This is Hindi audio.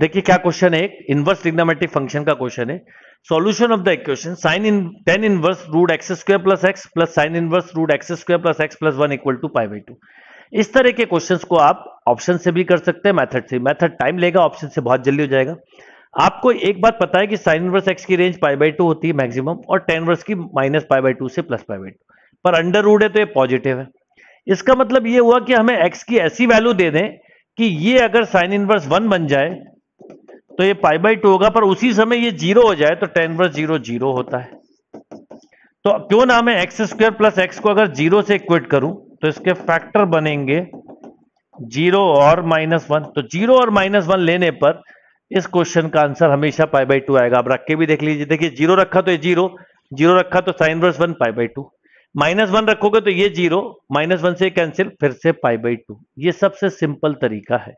देखिए क्या क्वेश्चन है इनवर्स ट्रिग्नोमेट्रिक फंक्शन का क्वेश्चन है solution of the equation sine in tan inverse root x square plus x plus sine inverse root x square plus x plus one equal to pi by two इस तरह के क्वेश्चंस को आप ऑप्शन से भी कर सकते हैं मेथड से मेथड टाइम लेगा ऑप्शन से बहुत जल्दी हो जाएगा आपको एक बात पता है कि साइन इनवर्स एक्स की रेंज पाई बाई टू होती है मैक्सिमम और टेन वर्स की माइनस पाई बाई टू से प्लस पाई बाई टू पर अंडर रूड है तो ये पॉजिटिव है इसका मतलब ये हुआ कि हमें एक्स की ऐसी वैल्यू दे दें कि ये अगर साइन इनवर्स वन बन जाए तो ये पाई बाई टू होगा पर उसी समय ये जीरो हो जाए तो टेन प्लस जीरो जीरो होता है तो क्यों ना मैं एक्स स्क्वेयर प्लस एक्स को अगर जीरो से इक्वेट करूं तो इसके फैक्टर बनेंगे जीरो और माइनस वन तो जीरो और माइनस वन लेने पर इस क्वेश्चन का आंसर हमेशा पाई बाई टू आएगा आप रख के भी देख लीजिए देखिए जीरो रखा तो ये जीरो जीरो रखा तो sine inverse one pi by two minus one रखोगे तो ये जीरो माइनस वन से कैंसिल फिर से पाई बाई टू ये सबसे सिंपल तरीका है